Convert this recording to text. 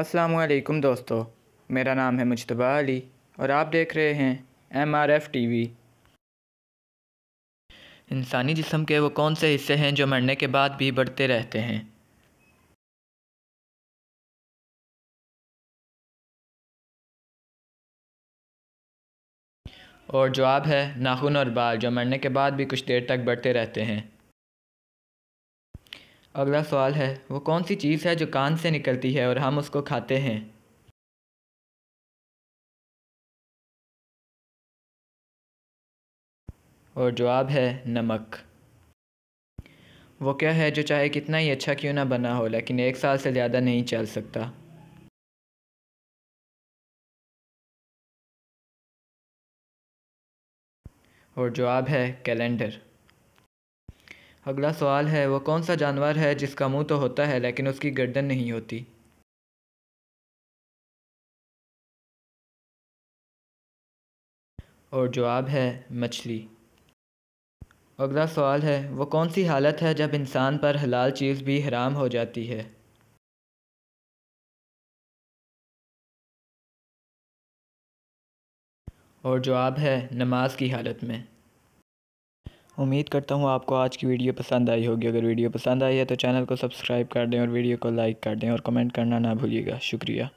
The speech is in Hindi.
असलकुम दोस्तों मेरा नाम है मुशतबा अली और आप देख रहे हैं M R F T V इंसानी जिसम के वो कौन से हिस्से हैं जो मरने के बाद भी बढ़ते रहते हैं और जवाब है नाखून और बाल जो मरने के बाद भी कुछ देर तक बढ़ते रहते हैं अगला सवाल है वो कौन सी चीज़ है जो कान से निकलती है और हम उसको खाते हैं और जवाब है नमक वो क्या है जो चाहे कितना ही अच्छा क्यों ना बना हो लेकिन एक साल से ज़्यादा नहीं चल सकता और जवाब है कैलेंडर अगला सवाल है वह कौन सा जानवर है जिसका मुंह तो होता है लेकिन उसकी गर्दन नहीं होती और जवाब है मछली अगला सवाल है वो कौन सी हालत है जब इंसान पर हलाल चीज़ भी हराम हो जाती है और जवाब है नमाज की हालत में उम्मीद करता हूँ आपको आज की वीडियो पसंद आई होगी अगर वीडियो पसंद आई है तो चैनल को सब्सक्राइब कर दें और वीडियो को लाइक कर दें और कमेंट करना ना भूलिएगा शुक्रिया